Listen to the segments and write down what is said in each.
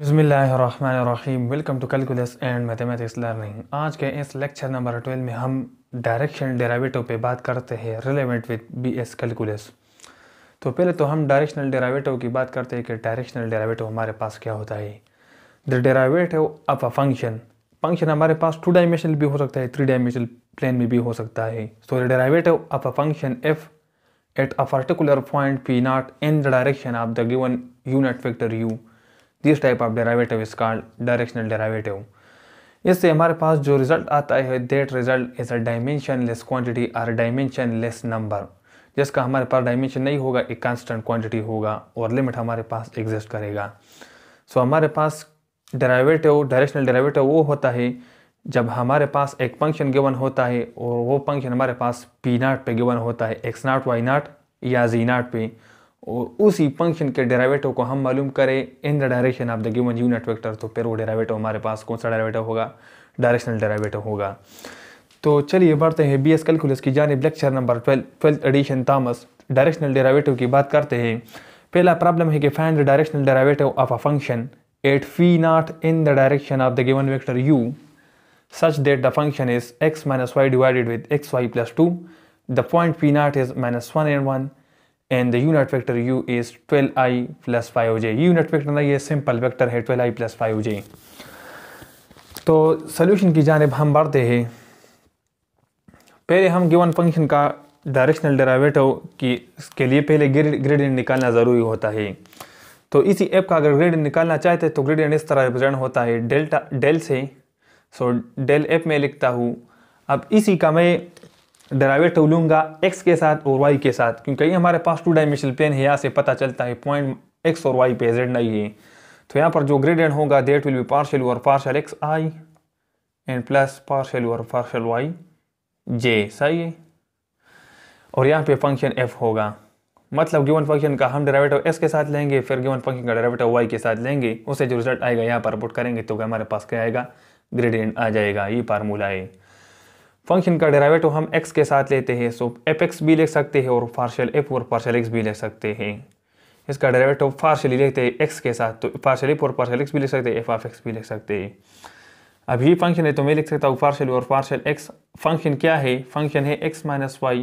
बसमीम welcome to calculus and mathematics learning आज के इस लेक्चर नंबर ट्वेल्व में हम डायरेक्शनल डेरावेटिव पे बात करते हैं relevant with B S calculus तो पहले तो हम डायरेक्शनल डेरावेटिव की बात करते हैं कि डायरेक्शनल डेरावेटिव हमारे पास क्या होता है the derivative of a function function हमारे पास टू डायमेंशनल भी हो सकता है थ्री डायमेंशनल प्लेन में भी हो सकता है so the derivative of a function f at a particular point p naught in the direction of the given unit vector u this type of derivative is called directional derivative इससे हमारे पास जो result आता है that result is a dimensionless quantity और dimensionless number जिसका हमारे पास dimension नहीं होगा एक कांस्टेंट क्वांटिटी होगा और लिमिट हमारे पास एग्जिस्ट करेगा सो so, हमारे पास डेरावेटिव डायरेक्शनल डेरावेटिव वो होता है जब हमारे पास एक फंक्शन गिवन होता है और वो फंक्शन हमारे पास पी नाट पे गिवन होता है एक्स नाट वाई नाट या जी नाट पे और उसी फंक्शन के डेरावेटिव को हम मालूम करें in the direction of the given unit vector तो फिर वो डेरावेटिव हमारे पास कौन सा डेरावेटिव होगा डायरेक्शनल डेरावेटिव होगा तो चलिए बढ़ते हैं बी एस कैलकुलस की जानब lecture number twelve twelfth edition Thomas directional derivative की बात करते हैं पहला प्रॉब्लम है कि find the directional derivative of a function at p naught in the direction of the given vector u that the function is x minus y divided with x Y plus two the point p naught is minus one and one unit the u is twelve i plus five j unit vector ना ये simple vector है I plus जे तो solution की जानब हम बढ़ते हैं पहले हम गिवन फंक्शन का डायरेक्शनल डेरावेटिव की के लिए पहले ग्रेडियंट निकालना ज़रूरी होता है तो इसी ऐप का अगर ग्रेडियंट निकालना चाहते हैं तो ग्रेडियंट इस तरह रिप्रेजेंट होता है डेल्टा डेल से सो डेल ऐप में लिखता हूँ अब इसी का मैं डराइवेट लूँगा एक्स के साथ और वाई के साथ क्योंकि ये हमारे पास टू डायमेंशनल प्लेन है यहाँ से पता चलता है पॉइंट एक्स और वाई पे जेड नहीं है तो यहाँ पर जो ग्रेडियंट होगा that will be partial over partial x i and plus partial over partial y j सही है और यहाँ पे फंक्शन एफ होगा मतलब गिवन फंक्शन का हम डेरिवेटिव एस के साथ लेंगे फिर गिवन फंक्शन का डेरिवेटिव वाई के साथ लेंगे उसे जो रिजल्ट आएगा यहाँ पर पुट करेंगे तो हमारे पास क्या आएगा ग्रेडियंट आ जाएगा ये फार्मूला है फंक्शन का डेरावेटिव हम एक्स के साथ लेते हैं सो एफ एक्स भी लिख सकते हैं और partial f over partial x भी ले सकते हैं इसका डेरावेटिव पार्शियली लेते हैं एक्स के साथ तो partial f over partial x भी ले सकते हैं एफ ऑफ एक्स भी लिख सकते हैं अब ये फंक्शन है तो मैं लिख सकता हूँ partial over partial x function क्या है फंक्शन है x minus y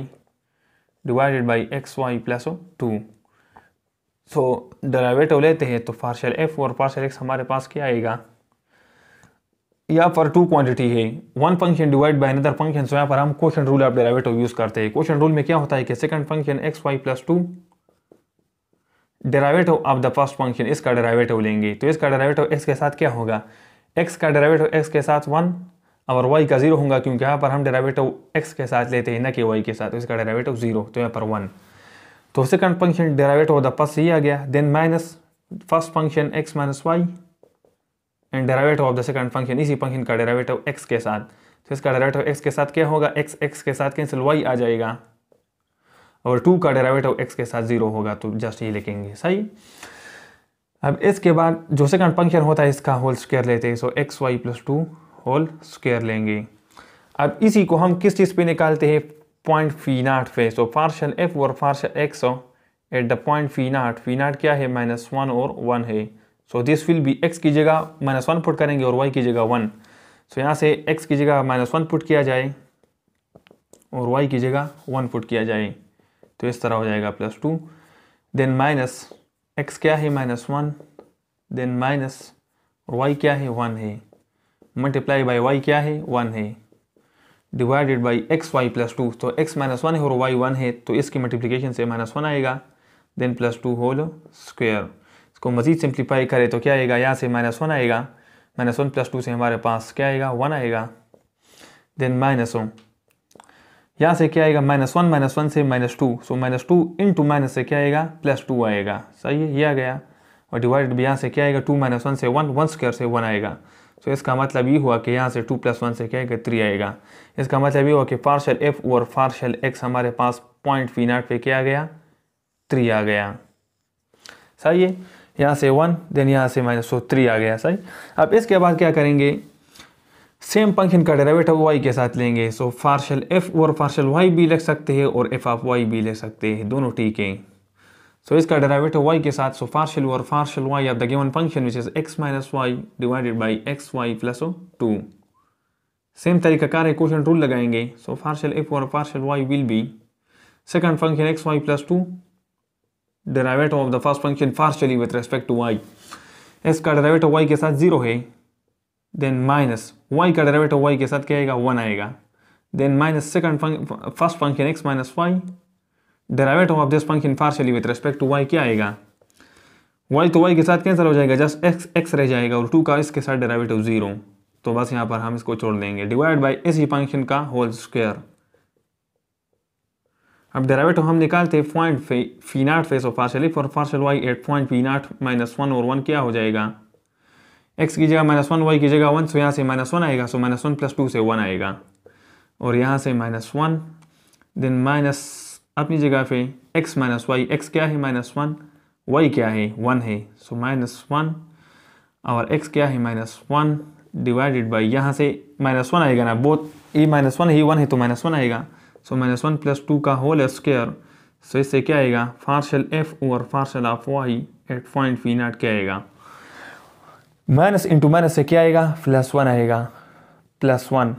divided by x Y plus two so derivative लेते हैं तो partial f over partial x हमारे पास क्या आएगा या फॉर टू क्वांटिटी है one function divide by another function so यहाँ पर हम quotient rule of derivative use करते हैं क्वेश्चन रूल में क्या होता है कि second function x Y plus two derivative of the first function इसका डेरावेटिव लेंगे तो इसका डेरावेटिव एक्स के साथ क्या होगा एक्स का डेरावेटिव एक्स के साथ वन और वाई का जीरो होगा क्योंकि यहाँ पर हम डेरावेटिव एक्स के साथ लेते हैं ना कि वाई के साथ तो इसका डेरावेटिव जीरो तो यहाँ पर वन तो second function derivative of the first ये आ गया then minus first function x minus y and derivative of the second function इसी फंक्शन का डेरावेटिव एक्स के साथ तो इसका डेरावेटिव एक्स के साथ क्या होगा एक्स एक्स के साथ कैंसिल वाई आ जाएगा और टू का डेरावेटिव एक्स के साथ जीरो होगा तो जस्ट ये लिखेंगे सही अब इसके बाद जो सेकंड फंक्शन होता है इसका होल स्क्वायर लेते हैं so x Y plus two whole square लेंगे अब इसी को हम किस चीज़ पे निकालते हैं पॉइंट फी नाट पे so partial f over partial x at the point fee naught p naught क्या है माइनस वन और वन है so this will be x की जगह माइनस वन पुट करेंगे और वाई की जगह वन सो यहाँ से एक्स की जगह माइनस वन पुट किया जाए और वाई की जगह वन पुट किया जाए तो इस तरह हो जाएगा plus two then minus x क्या है माइनस वन देन माइनस और वाई क्या है वन है मल्टीप्लाई बाई वाई क्या है वन है divided by x Y plus two तो एक्स माइनस वन है और वाई वन है तो इसकी मल्टीप्लीकेशन से माइनस वन आएगा then plus two whole square इसको मज़ीद सिंप्लीफाई करें तो क्या आएगा यहाँ से माइनस वन आएगा माइनस वन प्लस टू से हमारे पास क्या आएगा वन आएगा देन माइनस वन यहाँ से क्या आएगा माइनस वन माइनस वन से minus two so minus two into minus से क्या आएगा प्लस टू आएगा सही है यह आ गया और डिवाइड भी यहाँ से क्या आएगा टू माइनस वन से वन वन स्क्वायर से वन आएगा सो इसका मतलब ये हुआ कि यहाँ से टू प्लस वन से क्या आएगा थ्री आएगा इसका मतलब ये हुआ कि partial f over partial x हमारे पास पॉइंट वी नाट पे क्या आ गया थ्री आ गया सही है यहाँ से वन देन यहाँ से माइनस सो थ्री आ गया सही अब इसके बाद क्या करेंगे सेम फंक्शन का डेरिवेटिव वाई के साथ लेंगे सो partial f over partial Y भी लिख सकते हैं और एफ ऑफ वाई भी ले सकते हैं दोनों ठीक हैं सो इसका डेरिवेटिव वाई के साथ so partial over partial y of the given function which is x minus y divided by x Y plus two same तरीका कार क्वेश्चन रूल लगाएंगे so partial f over partial y will be second function x Y plus two derivative of the first function partially with respect to y इसका derivative Y के साथ zero है then minus y का derivative Y के साथ क्या आएगा one आएगा then minus second first function x minus y derivative of this function partially with respect to y क्या आएगा वाई तो वाई के साथ कैंसिल हो जाएगा जस्ट एक्स एक्स रह जाएगा और टू का इसके साथ डेरावेटिव जीरो तो बस यहाँ पर हम इसको छोड़ देंगे डिवाइड बाई इसी फंक्शन का होल स्क्वायर अब डेरावेटिव हम निकालते हैं पॉइंट फी नाट फेस of partial f over partial y at point fee naught minus one और वन क्या हो जाएगा एक्स की जगह माइनस वन वाई की जगह वन सो यहाँ से माइनस वन आएगा so minus one plus two से वन आएगा और यहाँ से माइनस वन देन माइनस अपनी जगह पे एक्स माइनस वाई एक्स क्या है माइनस वन वाई क्या है वन है सो माइनस वन और एक्स क्या है माइनस वन डिवाइडेड बाई यहाँ से माइनस वन आएगा ना बोथ ए माइनस वन ही वन है तो माइनस वन आएगा so minus one plus two का होल स्क्वेयर सो इससे क्या आएगा partial f over partial of Y at point v naught क्या आएगा माइनस इंटू माइनस से क्या आएगा प्लस वन आएगा plus one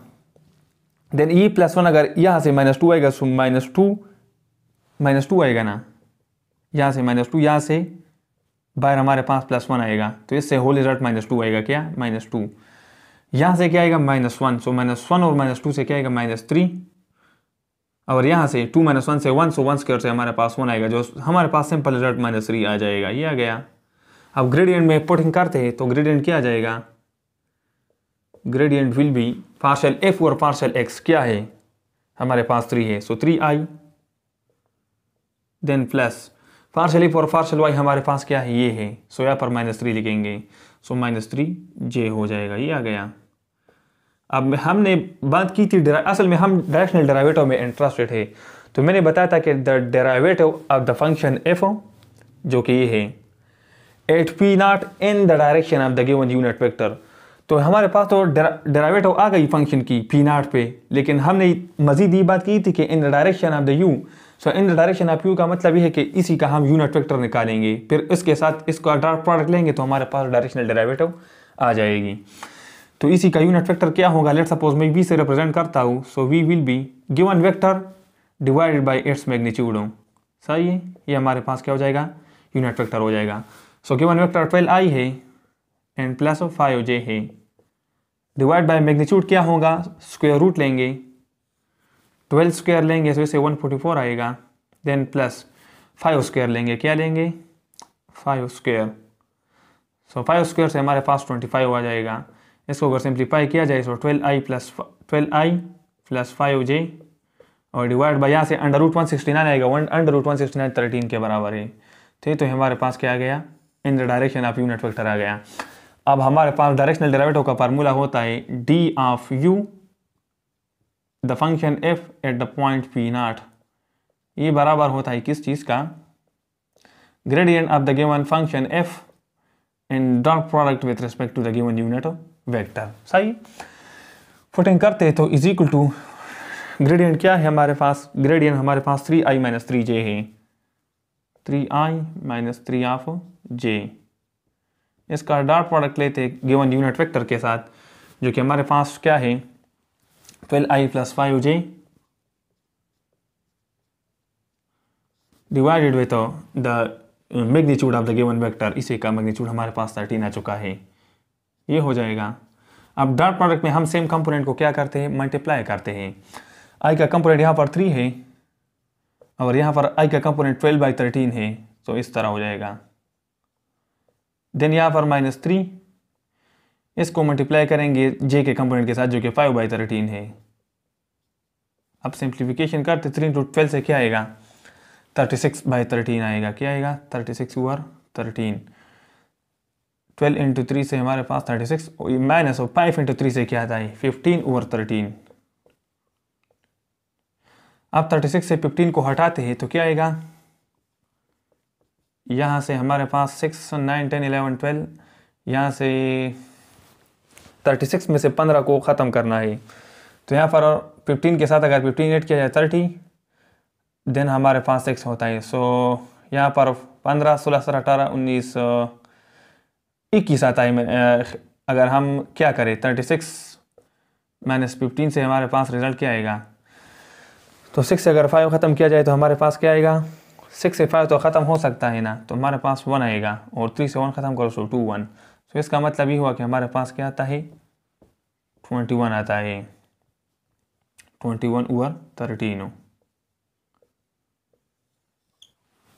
then e plus one अगर यहाँ से माइनस टू आएगा so minus two minus two आएगा ना यहाँ से माइनस टू यहाँ से बाहर हमारे पास प्लस वन आएगा तो इससे होल रिजल्ट माइनस टू आएगा क्या माइनस टू यहाँ से क्या आएगा minus one so minus one और माइनस टू से क्या आएगा माइनस थ्री और यहाँ से टू माइनस वन से वन सो वन स्क्र से हमारे पास वन आएगा जो हमारे पास सिंपल रिजल्ट माइनस थ्री आ जाएगा ये आ गया अब ग्रेडियंट में पुटिंग करते हैं तो ग्रेडियंट क्या आ जाएगा gradient will be partial f over partial x क्या है हमारे पास थ्री है so three i then plus partial f over partial Y हमारे पास क्या है ये है सो यहाँ पर माइनस थ्री लिखेंगे सो माइनस थ्री जे हो जाएगा ये आ गया अब हमने बात की थी असल में हम डायरेक्शनल डरावेटो में इंटरेस्टेड है तो मैंने बताया था कि the derivative of the function f जो कि ये है at p naught in the direction of the given unit vector तो हमारे पास तो डेरावेटिव आ गई फंक्शन की पी नॉट पे लेकिन हमने मजीद ये बात की थी कि in the direction of the u so in the direction of u का मतलब ये है कि इसी का हम यूनिट वेक्टर निकालेंगे फिर इसके साथ इसका डॉट प्रोडक्ट लेंगे तो हमारे पास डायरेक्शनल डरावेटिव आ जाएगी तो इसी का यूनिट वेक्टर क्या होगा लेट सपोज मैं वी से रिप्रेजेंट करता हूँ so v will be given vector divided by its magnitude सही है ये हमारे पास क्या हो जाएगा यूनिट वेक्टर हो जाएगा so given vector twelve i है and plus of five j है डिवाइड बाई मैग्नीट्यूड क्या होगा स्क्वेयर रूट लेंगे ट्वेल्व स्क्वेयर लेंगे सो इसे वन फोर्टी फोर आएगा देन प्लस फाइव स्क्वेयर लेंगे क्या लेंगे five square so five square से हमारे पास ट्वेंटी फाइव आ जाएगा इसको अगर सिंप्लीफाई किया जाए इसको twelve i plus twelve i plus five j और डिवाइड बाई यहाँ से under root one sixty nine आएगा one under root one sixty nine thirteen के बराबर है ठीक तो हमारे पास क्या आ गया in the direction of u vector आ गया अब हमारे पास डायरेक्शनल डेरिवेटिव का फार्मूला होता है D of u the function f at the point P naught ये बराबर होता है किस चीज़ का gradient of the given function f in dot product with respect to the given unit vector सही फुटिंग करते हैं तो इज इक्वल टू ग्रेडियंट क्या है हमारे पास ग्रेडियंट हमारे पास three i minus three j है three i minus three of j इसका डॉट प्रोडक्ट लेते गिवन यूनिट वेक्टर के साथ जो कि हमारे पास क्या है twelve i plus five j divided with the magnitude of the given vector इसी का मैग्नीट्यूड हमारे पास थर्टीन आ चुका है ये हो जाएगा अब डॉट प्रोडक्ट में हम सेम कंपोनेंट को क्या करते हैं मल्टीप्लाई करते हैं आई का कंपोनेंट यहाँ पर थ्री है और यहाँ पर आई का कंपोनेंट ट्वेल्व बाई थर्टीन है तो इस तरह हो जाएगा देन यहाँ पर माइनस थ्री इसको मल्टीप्लाई करेंगे जे के कंपोनेंट के साथ जो कि फाइव बाई थर्टीन है अब सिंप्लीफिकेशन करते थ्री इंटू ट्वेल्व से क्या आएगा थर्टी सिक्स बाई थर्टीन आएगा क्या आएगा thirty six over thirteen twelve into three से हमारे पास थर्टी सिक्स माइनस और फाइव इंटू थ्री से क्या आता है फिफ्टीन ओवर थर्टीन अब थर्टी सिक्स से फिफ्टीन को हटाते हैं तो क्या आएगा यहाँ से हमारे पास सिक्स नाइन टेन 12 ट्वेल्व यहाँ से थर्टी सिक्स में से पंद्रह को ख़त्म करना है तो यहाँ पर फिफ्टीन के साथ अगर फिफ्टीन एड किया जाए थर्टी देन हमारे पास सिक्स होता है सो यहां यहाँ पर पंद्रह सोलह सत्रह अठारह उन्नीस इक्कीस आता है अगर हम क्या करें थर्टी सिक्स माइनस फिफ्टीन से हमारे पास रिजल्ट क्या आएगा तो सिक्स से अगर फाइव ख़त्म किया जाए तो हमारे पास क्या आएगा सिक्स से फाइव तो ख़त्म हो सकता है ना तो हमारे पास वन आएगा और थ्री से वन ख़त्म करो सो टू वन तो इसका मतलब ये हुआ कि हमारे पास क्या आता है ट्वेंटी वन आता है ट्वेंटी वन ओवर थर्टीन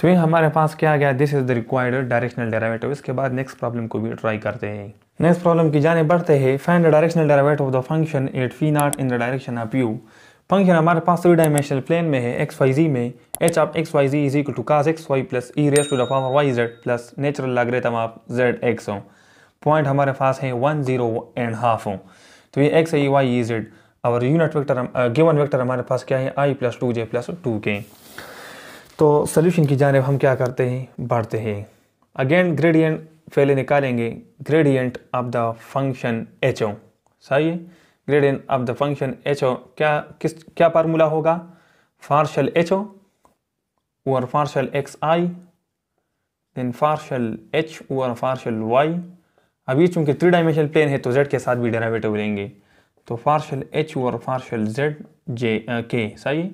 तो ये हमारे पास क्या आ गया this is the required directional derivative इसके बाद नेक्स्ट प्रॉब्लम को भी ट्राई करते हैं नेक्स्ट प्रॉब्लम की जाने बढ़ते हैं find the directional derivative of the function at p naught in the direction of u function हमारे पास थ्री डायमेंशनल प्लेन में है एक्स वाई जी में H of X Y G is equal to cos X Y plus E raise to the power Y Z plus natural logarithm of Z X हो point हमारे पास है one zero and half हो तो ये X E Y E Z और unit vector given vector हमारे पास क्या है I plus two J plus two K तो सोल्यूशन की जानब हम क्या करते हैं बढ़ते हैं अगेन ग्रेडियंट पहले निकालेंगे gradient of the function H O सही gradient of the function H O क्या किस क्या फार्मूला होगा फार्शल एच ओ और partial X I then partial H और फार्शल वाई अभी चूंकि थ्री डायमेंशनल प्लेन है तो जेड के साथ भी डेरावेटिव लेंगे तो फार्शल एच और फार्शल जेड जे के सही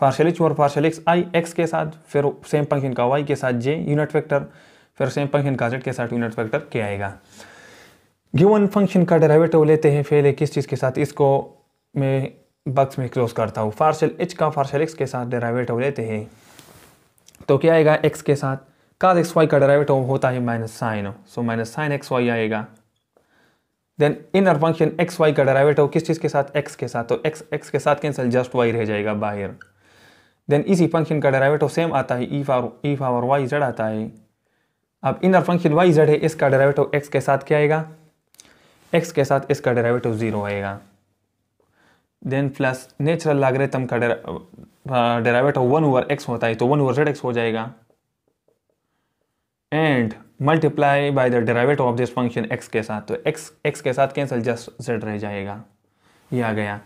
पार्शल एच और पार्शल एक्स आई एक्स के साथ फिर सेम फंक्शन का वाई के साथ जे यूनिट वेक्टर फिर सेम फंक्शन का जेड के साथ यूनिट वेक्टर के आएगा गिवन फंक्शन का डेरिवेटिव लेते हैं पहले किस चीज़ के साथ इसको मैं बक्स में क्लोज करता हूँ पार्शल एच का पार्शल एक्स के साथ डेरिवेटिव लेते हैं तो क्या आएगा एक्स के साथ काज एक्स वाई का डेरिवेटिव होता है minus sine so minus sine X Y आएगा then inner function x Y का डेरिवेटिव किस चीज़ के साथ एक्स के साथ तो एक्स एक्स के साथ कैंसिल जस्ट वाई रह जाएगा बाहर देन इसी फंक्शन का डेराइवेटिव सेम आता है ई फावर ई फावर वाई जेड आता है अब इनर फंक्शन वाई जेड है इसका डेराइवेटिव एक्स के साथ क्या आएगा एक्स के साथ इसका डेराइवेटिव ज़ीरो आएगा देन प्लस नेचुरल लागरेतम का डेराइवेटिव वन ओवर एक्स होता है तो वन ओवर जेड एक्स हो जाएगा and multiply by the derivative of this function X के साथ तो एक्स एक्स के साथ कैंसिल जस्ट जेड रह जाएगा ये आ गया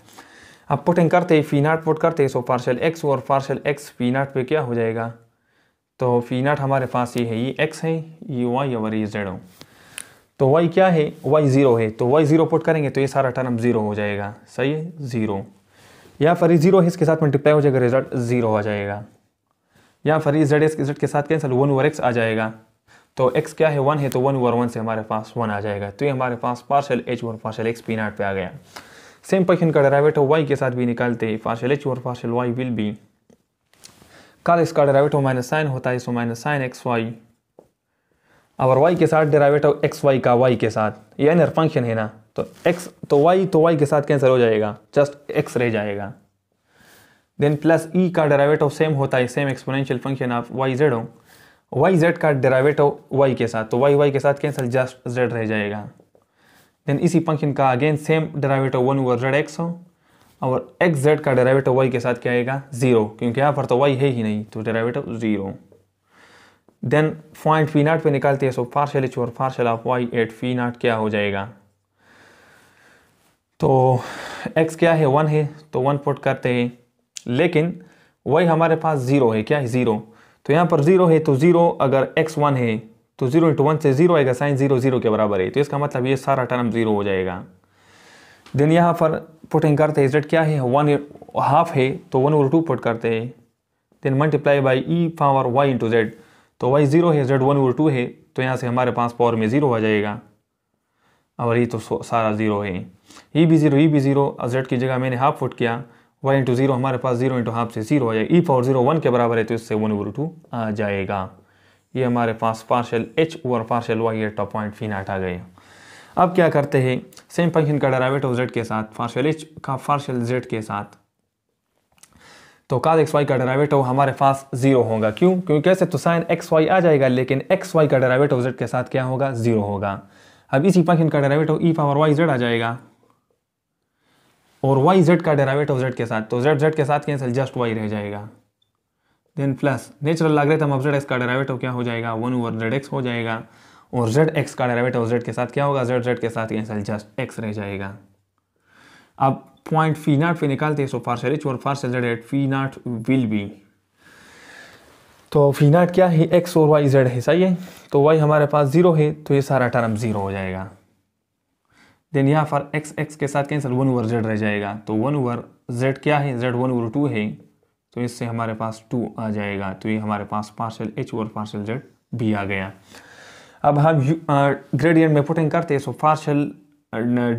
अब पुटिंग करते ही फीनाट पुट करते ही सो पार्शल एक्स और पार्शल एक्स फी नाट पे क्या हो जाएगा तो फी नाट हमारे पास ये है ये एक्स है ये वाई और ये जेड हो तो वाई क्या है वाई ज़ीरो है तो वाई ज़ीरो पुट करेंगे तो ये सारा टर्म ज़ीरो हो जाएगा सही है ज़ीरो या फिर ज़ीरो है इसके साथ मल्टीप्लाई हो जाएगा रिजल्ट ज़ीरो आ जाएगा या फिर जेड एस जेड के साथ कैंसिल वन ओवर एक्स आ जाएगा तो एक्स क्या है वन है तो वन ओवर वन से हमारे पास वन आ जाएगा तो ये हमारे पास पार्शल एच और पार्शल एक्स पी नाट पे आ गया सेम क्वेश्चन का डेराइवेटिव वाई के साथ भी निकालते हैं पार्शियल एच और partial Y will be cos इसका डेराइवेटिव माइनस साइन होता है so minus sine X Y और वाई के साथ डेराइवेटिव एक्स वाई का वाई के साथ ये एनर फंक्शन है ना तो एक्स तो वाई तो वाई के साथ कैंसिल हो जाएगा जस्ट एक्स रह जाएगा देन प्लस ई का डेराइवेटिव सेम होता है same exponential function of Y Z हो वाई जेड का डेराइवेटिव वाई के साथ तो वाई वाई के साथ कैंसर जस्ट जेड रह जाएगा देन इसी फंक्शन का again same derivative one over Z X हो और एक्स जेड का डेरावेट वाई के साथ क्या आएगा ज़ीरो क्योंकि यहाँ पर तो वाई है ही नहीं तो डेरावेट ज़ीरो देन पॉइंट फी नाट पर निकालते हैं सो पार्शल एच और partial of Y at phi naught क्या हो जाएगा तो एक्स क्या है वन है तो वन पुट करते हैं लेकिन वाई हमारे पास ज़ीरो है क्या है ज़ीरो तो यहाँ पर ज़ीरो है तो ज़ीरो अगर एक्स वन है तो जीरो इंटू वन से जीरो आएगा साइन जीरो जीरो के बराबर है तो इसका मतलब ये सारा टर्म जीरो हो जाएगा देन यहाँ पर पुटिंग करते हैं जेड क्या है वन हाफ है तो वन ओवर टू पुट करते हैं then multiply by E power Y into Z तो वाई जीरो है जेड वन ओवर टू है तो यहाँ से हमारे पास पावर में ज़ीरो आ जाएगा और ये तो सारा ज़ीरो है ई e भी ज़ीरो ई e भी ज़ीरो और जेड की जगह मैंने हाफ पुट किया वाई इंटू ज़ीरो हमारे पास जीरो इंटू हाफ से ज़ीरो आ जाएगा ई पावर ज़ीरो वन के बराबर है तो इससे वन ओवर टू आ जाएगा ये हमारे पास पार्शियल एच और partial Y at of point phi phi naught आ गए अब क्या करते हैं सेम फंक्शन का डरावेट ऑफ जेड के साथ पार्शियल एच का पार्शियल जेड के साथ तो काज एक्स वाई का डरावेटिव हमारे पास जीरो होगा क्यों क्योंकि कैसे तो साइन एक्स वाई आ जाएगा लेकिन एक्स वाई का डरावेटिव जेड के साथ क्या होगा जीरो होगा अब इसी फंक्शन का derivative E power Y Z आ जाएगा और वाई जेड का डरावेटिव जेड के साथ तो जेड जेड के साथ कैंसिल जस्ट वाई रह जाएगा देन प्लस नेचुरल लग रहे थे तो हम जेड एक्स का डेरावेटिव क्या हो जाएगा वन ओवर जेड एक्स हो जाएगा और जेड एक्स का डेरावेटिव जेड के साथ क्या होगा जेड जेड के साथ कैंसिल जस्ट एक्स रह जाएगा अब पॉइंट फी नाट फी निकालते हैं सो पार्शल एच और partial Z at phi naught will be तो फी नाट क्या है एक्स और वाई जेड है सही है तो वाई हमारे पास जीरो है तो ये सारा टर्म जीरो हो जाएगा देन यहाँ पर एक्स एक्स के साथ कैंसिल वन ओवर जेड रह जाएगा तो वन ओवर जेड क्या है जेड वन ओवर टू है तो इससे हमारे पास टू आ जाएगा तो ये हमारे पास पार्शल एच और पार्शल जेड भी आ गया अब हम ग्रेडियंट में पुटिंग करते हैं सो पार्शल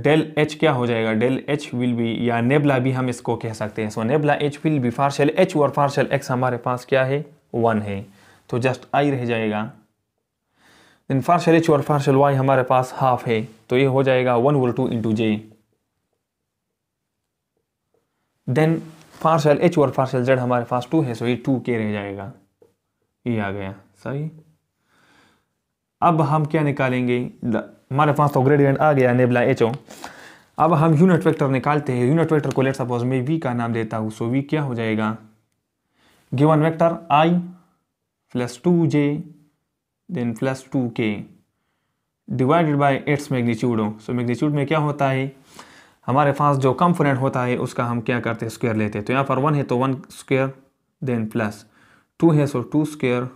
डेल एच क्या हो जाएगा डेल एच विल बी या नेबला भी हम इसको कह सकते हैं so nabla H will be partial H और पार्शल एक्स हमारे पास क्या है वन है तो जस्ट आई रह जाएगा देन पार्शल एच और पार्शल वाई हमारे पास हाफ है तो ये हो जाएगा वन वो two into J then partial H और पार्सल जेड हमारे पास टू है सो ये टू के रह जाएगा ये आ गया सही अब हम क्या निकालेंगे हमारे पास तो ग्रेडियंट आ गया नेबला एच ओ अब हम यूनिट वेक्टर निकालते हैं यूनिट वेक्टर को लेट सपोज मैं वी का नाम देता हूँ सो वी क्या हो जाएगा given vector I plus two J then plus two K divided by its magnitude हो सो मैग्नीट्यूड में क्या होता है हमारे पास जो कंपोनेंट होता है उसका हम क्या करते हैं स्क्वायर लेते हैं तो यहाँ पर वन है तो one square then plus two है so two square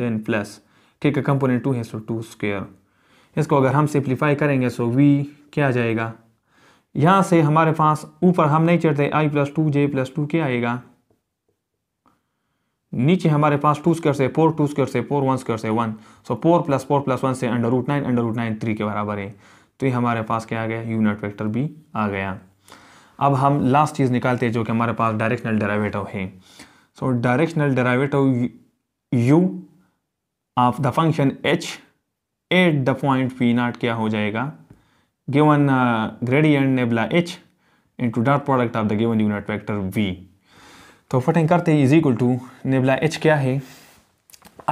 then plus ठीक है कंपोनेंट टू है सो टू स्क्वायर इसको अगर हम सिंप्लीफाई करेंगे सो वी क्या आ जाएगा यहाँ से हमारे पास ऊपर हम नहीं चढ़ते I plus two J plus two क्या आएगा नीचे हमारे पास टू स्क्र से फोर टू स्क्र से फोर वन स्क्र से one so four plus four plus one से under root nine under root nine three के बराबर है तो ये हमारे पास क्या आ गया यूनिट वेक्टर भी आ गया अब हम लास्ट चीज़ निकालते हैं जो कि हमारे पास डायरेक्शनल डेरावेटिव है so directional derivative U of the function H at the point P naught क्या हो जाएगा given gradient nabla H into dot product of the given unit vector V तो फटिंग करते is equal to nabla H क्या है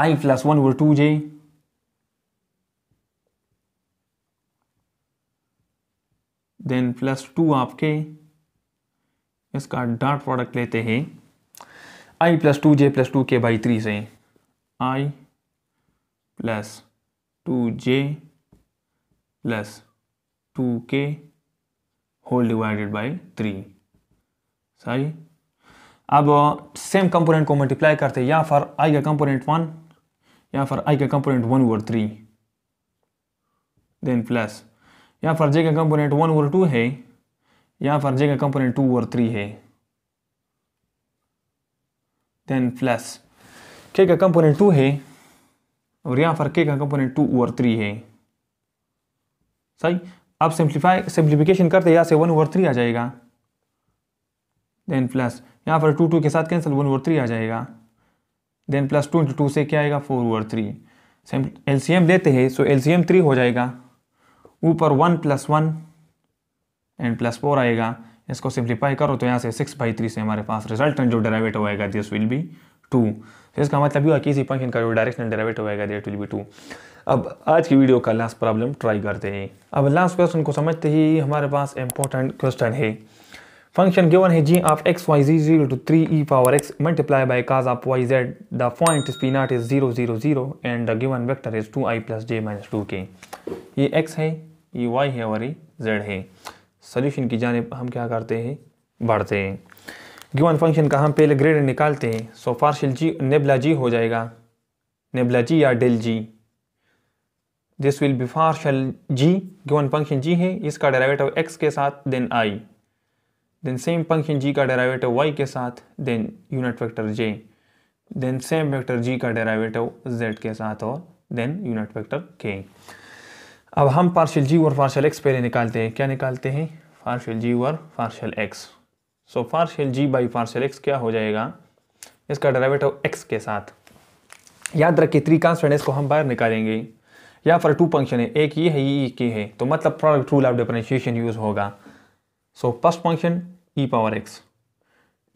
I plus one वो two J then plus two आपके इसका डॉट प्रोडक्ट लेते हैं I plus two J plus two K by three से I plus two J plus two K whole divided by three सही अब सेम कंपोनेंट को multiply करते हैं या फिर आई का कंपोनेंट वन या फिर आई का component one over three then plus यहाँ पर जे का कंपोनेंट वन और टू है यहाँ पर जे का कंपोनेंट टू और थ्री है देन प्लस के का कंपोनेंट टू है और यहाँ पर के का कंपोनेंट टू और थ्री है सही अब सिंप्लीफाई सिंप्लीफिकेशन करते यहाँ से वन ओवर थ्री आ जाएगा देन प्लस यहाँ पर टू टू के साथ कैंसिल वन ओवर थ्री आ जाएगा then plus two into two से क्या आएगा four over three L C M लेते हैं सो एल सी एम थ्री हो जाएगा ऊपर one plus one and plus four आएगा इसको सिंप्लीफाई करो तो यहाँ से सिक्स बाई थ्री से हमारे पास रिजल्टेंट जो डेरावेट होएगा दिस विल बी टू तो इसका मतलब यू किसी फंक्शन का जो डायरेक्शन डेरावेट होएगा दिस विल बी टू अब आज की वीडियो का लास्ट प्रॉब्लम ट्राई करते हैं अब लास्ट क्वेश्चन को समझते ही हमारे पास इंपॉर्टेंट क्वेश्चन है फंक्शन गिवन है G of X Y G zero two three E power X multiply by cos of Y Z the point is P naught is zero zero zero and the given vector is two I plus J minus two K ये x है ये Y है और ये Z है solution की जानब हम क्या करते हैं बढ़ते हैं गिवन फंक्शन का हम पहले ग्रेड निकालते हैं सो पार्शल जी नेबला जी हो जाएगा नेबला जी या del G this will be partial G given function G है इसका डेरावेटिव एक्स के साथ then I then same function G का डेरावेटिव वाई के साथ then unit vector J then same vector G का डेरावेटिव जेड के साथ और देन यूनिट वेक्टर के अब हम पार्शियल जी और पार्शियल एक्स पहले निकालते हैं क्या निकालते हैं पार्शियल जी और partial X so partial ji by partial X क्या हो जाएगा इसका डेरिवेटिव एक्स के साथ याद रखिए थ्री कॉन्स्टेंट इसको हम बाहर निकालेंगे या फिर टू फंक्शन है एक ये है ये के है तो मतलब product rule of differentiation use होगा so first function E power X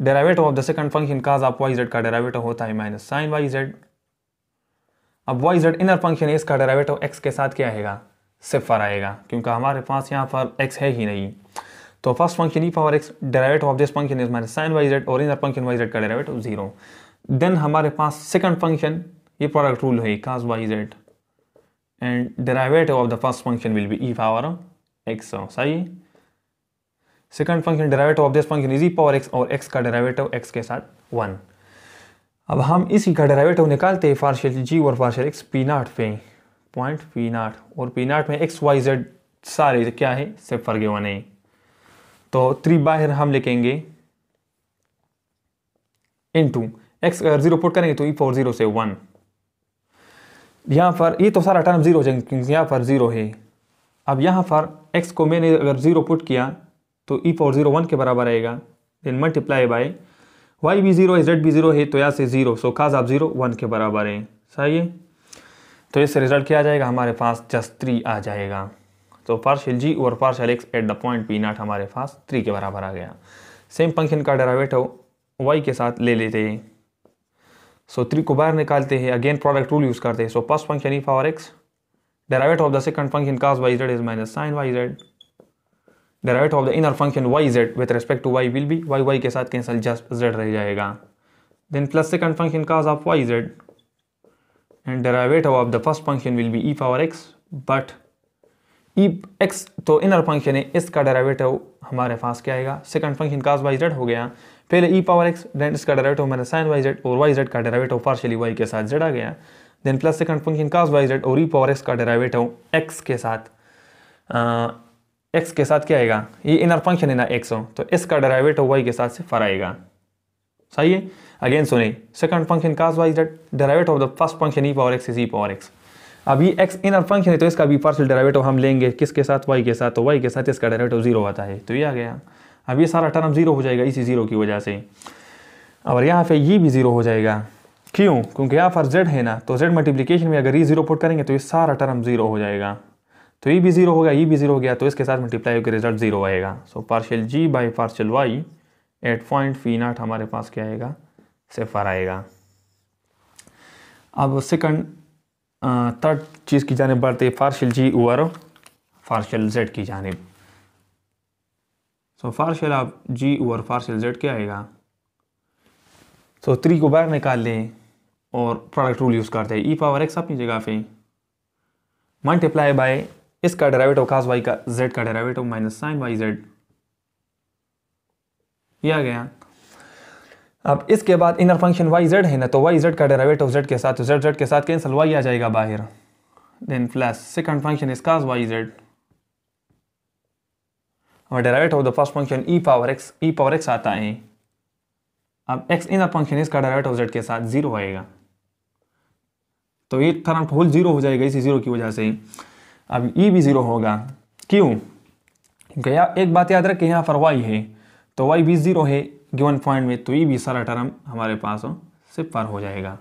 derivative of the second function cos of Y Z का डेरावेटिव होता है माइनस साइन वाई जेड अब वाई जेड इनर फंक्शन है इसका डेरावेटिव एक्स के साथ क्या आएगा सिफर आएगा क्योंकि हमारे पास यहाँ पर एक्स है ही नहीं तो first function E power X direct of this function is minus sine Y Z और इनर फंक्शन वाई जेड का डेराइवेटिव जीरो देन हमारे पास सेकंड फंक्शन ये प्रोडक्ट रूल है cos Y Z and derivative of the first function will be E power X सही second function derivative of this function is E power X और X का derivative X के साथ one अब हम इसी का डेराइवेटिव निकालते हैं पार्शियल जी और पार्शियल एक्स पी नाट पे पॉइंट पी नाट और पी नाट में एक्स वाई जेड सारे क्या है सब फर्गे हुआ नहीं तो थ्री बाहर हम लिखेंगे इन टू एक्स अगर जीरो पुट करेंगे तो ई फोर जीरो से वन यहाँ पर ये तो सारा टर्म जीरो हो जाएंगे यहाँ पर जीरो है अब यहाँ पर एक्स को मैंने अगर जीरो पुट किया तो ई फोर जीरो वन के बराबर आएगा देन मल्टीप्लाई बाय वाई भी जीरो है जेड भी जीरो है तो यहाँ से जीरो सो खास आप जीरो वन के बराबर है सही है तो इससे रिजल्ट क्या आ जाएगा हमारे पास जस्ट थ्री आ जाएगा तो पार्शल जी और partial x at the point P naught हमारे पास थ्री के बराबर आ गया सेम फंक्शन का डेरावेटिव वाई के साथ ले लेते हैं सो थ्री को बाहर निकालते हैं अगेन प्रोडक्ट रूल यूज़ करते हैं so first function E power X derivative of the second function cos Y Z is minus sine Y Z derivative of the inner function Y Z with respect to Y will be Y Y के साथ cancel just Z रह जाएगा then plus second function cos of Y Z and derivative of the first function will be E power X but E X तो inner function है इसका derivative हमारे पास क्या आएगा second function cos Y Z हो गया पहले ई पावर एक्स देन इसका डेरावेटिव मैंने साइन वाई जेड और वाई जेड का डेरावेटिव पार्शियली वाई के साथ जेड आ गया then plus second function cos Y Z और ई पावर एक्स का डेरावेटिव एक्स के साथ एक्स के साथ क्या आएगा ये इनर फंक्शन है ना एक्स तो इसका डेरावेटिव वाई के साथ से फर आएगा सही है अगेन सुने second function cos y z derivative of the first function E power x is E power x अब ये एक्स इनर फंक्शन है तो इसका भी पार्सल डेरावेटिव हम लेंगे किसके साथ वाई के साथ तो वाई के साथ इसका डेरावेटिव जीरो आता है तो ये आ गया अब ये सारा टर्म जीरो हो जाएगा इसी जीरो की वजह से और यहाँ पे ये भी जीरो हो जाएगा क्यों क्योंकि यहाँ पर जेड है ना तो जेड मल्टीप्लीकेशन में अगर ये जीरो पुट करेंगे तो ये सारा टर्म जीरो हो जाएगा तो ये भी जीरो होगा ये भी जीरो हो गया तो इसके साथ मल्टीप्लाई होकर रिजल्ट जीरो आएगा so partial ji by partial Y at point fee naught हमारे पास क्या आएगा सिफर आएगा अब सेकंड थर्ड चीज़ की जानब बढ़ते फारशल जी ओवर फारशल जेड की जानब सो फारशल आप जी ओवर फारशल जेड क्या आएगा सो so, थ्री को बाहर निकाल लें और प्रोडक्ट रूल यूज़ करते हैं ई पावर एक्स अपनी जगह पे मल्टीप्लाई बाय इसका डेरिवेटिव कास वाई का जेड का derivative minus sine Y z किया गया अब इसके बाद इनर फंक्शन वाई जेड है ना तो वाई जेड का डेरावेटिव जेड के साथ जेड जेड के साथ कैंसल वाई आ जाएगा बाहर then plus second function is cos Y Z और derivative of the first function E power x e power x आता है अब एक्स इनर फंक्शन इसका डेरावेटिव जेड के साथ जीरो आएगा तो ये थर्म होल जीरो हो जाएगा इसी जीरो की वजह से अब ई e भी जीरो होगा क्यों गया एक बात याद रखें यहाँ पर वाई है तो वाई भी ज़ीरो है गिवन पॉइंट में तो ये भी सारा टर्म हमारे पास हो पर हो जाएगा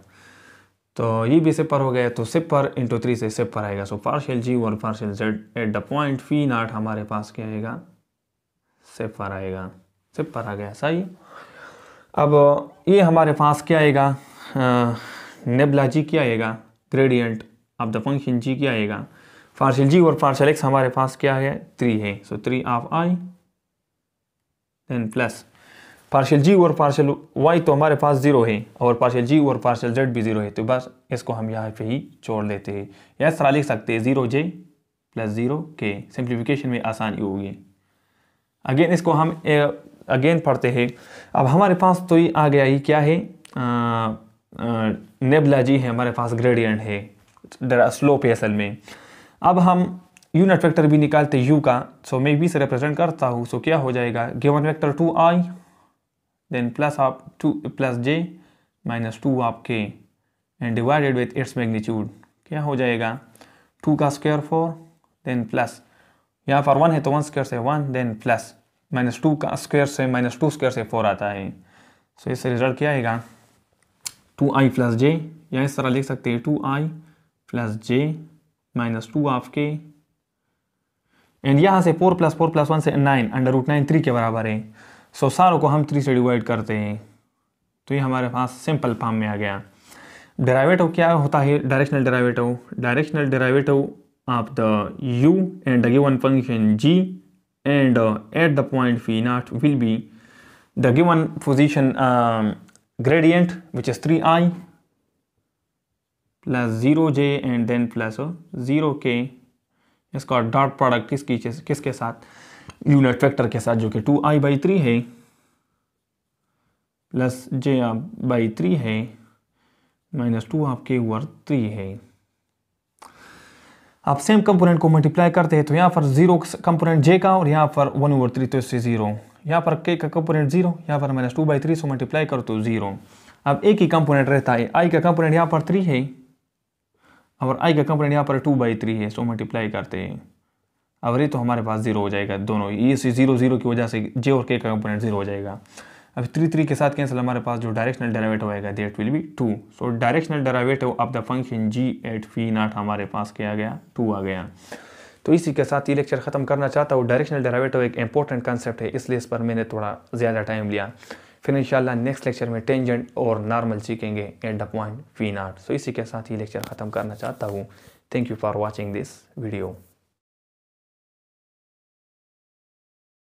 तो ये भी सिपर पर हो गया तो सिपर पर इंटू थ्री से सिपर पर आएगा सो पार्शियल जी और partial z at the point fee naught हमारे पास क्या आएगा सिपर पर आएगा सिपर पर आ गया सही अब ये हमारे पास क्या आएगा नेबला जी क्या आएगा gradient of the function g क्या आएगा पार्शियल जी और पार्शल एक्स हमारे पास क्या है थ्री है so three of i then plus partial जी और पार्शियल वाई तो हमारे पास ज़ीरो है और पार्शियल जी और पार्शियल जेड भी ज़ीरो है तो बस इसको हम यहाँ पे ही छोड़ देते हैं या इस तरह लिख सकते हैं ज़ीरो जे प्लस ज़ीरो के सिंप्लीफिकेशन में आसानी होगी अगेन इसको हम अगेन पढ़ते हैं अब हमारे पास तो ये आ गया ही क्या है नेबला जी है हमारे पास ग्रेडियंट है स्लोप है असल में अब हम यूनिट वेक्टर भी निकालते यू का सो मैं बी से रिप्रेजेंट करता हूँ सो क्या हो जाएगा given vector two i then plus आप टू प्लस जे माइनस टू आपके and divided with its magnitude क्या हो जाएगा टू का स्क्वायर फोर देन प्लस यहाँ पर वन है तो वन स्क्वायर से one then plus minus two का स्क्वायर से माइनस टू स्क्वायर से फोर आता है सो so, इससे रिजल्ट क्या आएगा टू आई प्लस जे या इस तरह लिख सकते हैं टू आई प्लस जे माइनस टू आपके एंड यहाँ से four plus four plus one से nine under root nine three के बराबर है सो सारों को हम थ्री से डिवाइड करते हैं तो ये हमारे पास सिंपल फॉर्म में आ गया डेरावेटिव क्या होता है directional derivative directional derivative of the u and given function g and at the point v naught will be the given position gradient which is three i plus zero j and then plus zero के इसका dot product किसकी किसके साथ unit vector के साथ जो कि two i by three है प्लस जे आप बाई थ्री है माइनस टू आपके ऊपर थ्री है आप सेम कंपोनेंट को मल्टीप्लाई करते हैं तो यहाँ पर जीरो कंपोनेंट जे का और यहाँ पर वन ओवर थ्री तो इससे जीरो यहाँ पर के का कंपोनेंट जीरो यहाँ पर minus two by three so multiply करो तो जीरो अब एक ही कंपोनेंट रहता है आई का कंपोनेंट यहाँ पर थ्री है और आई का कंपोनेंट यहाँ पर टू बाई थ्री है सो मल्टीप्लाई करते हैं अब ये तो हमारे पास जीरो हो जाएगा दोनों ये सी जीरो जीरो की वजह से जे और के का कंपोनेंट जीरो हो जाएगा अब थ्री थ्री के साथ कैंसिल हमारे पास जो डायरेक्शनल डेरावेटिव आएगा that will be two so directional derivative of the function g at phi naught हमारे पास क्या गया टू आ गया तो इसी के साथ ये लेक्चर ख़त्म करना चाहता हूँ डायरेक्शनल डेरावेटिव एक इंपॉर्टेंट कंसेप्ट है इसलिए इस पर मैंने थोड़ा ज़्यादा टाइम लिया फिर इंशाल्लाह नेक्स्ट लेक्चर में टेंजेंट और नॉर्मल सीखेंगे and the point v naught so इसी के साथ ही लेक्चर ख़त्म करना चाहता हूँ thank you for watching this video